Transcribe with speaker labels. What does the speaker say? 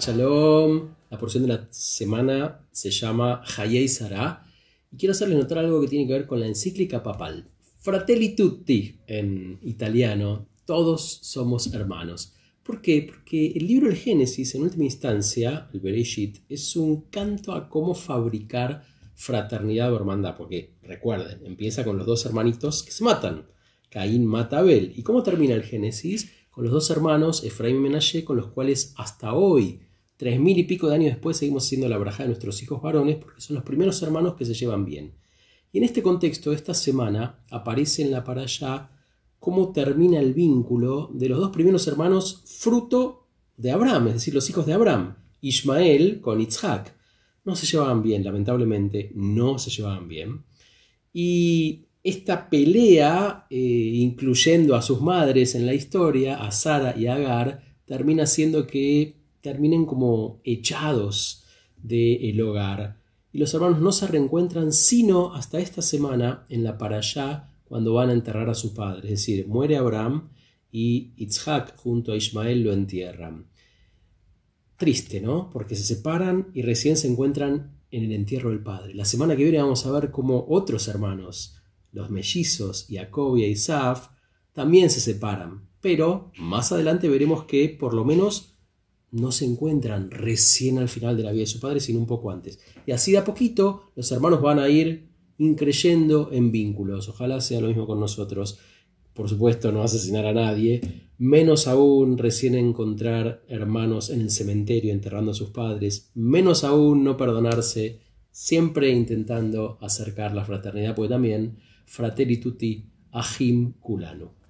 Speaker 1: Shalom. La porción de la semana se llama Hayei Sarah. Y quiero hacerle notar algo que tiene que ver con la encíclica papal. Fratelli tutti en italiano. Todos somos hermanos. ¿Por qué? Porque el libro del Génesis, en última instancia, el Bereshit, es un canto a cómo fabricar fraternidad o hermandad. Porque, recuerden, empieza con los dos hermanitos que se matan. Caín mata a Abel. ¿Y cómo termina el Génesis? con los dos hermanos Efraín y Menashe, con los cuales hasta hoy Tres mil y pico de años después seguimos siendo la braja de nuestros hijos varones porque son los primeros hermanos que se llevan bien. Y en este contexto, esta semana aparece en la para cómo termina el vínculo de los dos primeros hermanos fruto de Abraham, es decir, los hijos de Abraham, Ismael con Isaac. No se llevaban bien, lamentablemente, no se llevaban bien. Y esta pelea, eh, incluyendo a sus madres en la historia, a Sara y a Agar, termina siendo que terminen como echados del hogar. Y los hermanos no se reencuentran sino hasta esta semana en la para allá cuando van a enterrar a su padre. Es decir, muere Abraham y Itzhak junto a Ismael lo entierran. Triste, ¿no? Porque se separan y recién se encuentran en el entierro del padre. La semana que viene vamos a ver cómo otros hermanos, los mellizos, Jacob y Isaac, también se separan. Pero más adelante veremos que por lo menos no se encuentran recién al final de la vida de sus padres, sino un poco antes. Y así de a poquito los hermanos van a ir increyendo en vínculos. Ojalá sea lo mismo con nosotros. Por supuesto, no asesinar a nadie, menos aún recién encontrar hermanos en el cementerio enterrando a sus padres, menos aún no perdonarse, siempre intentando acercar la fraternidad, pues también fraterituti Tutti Ajim Culano.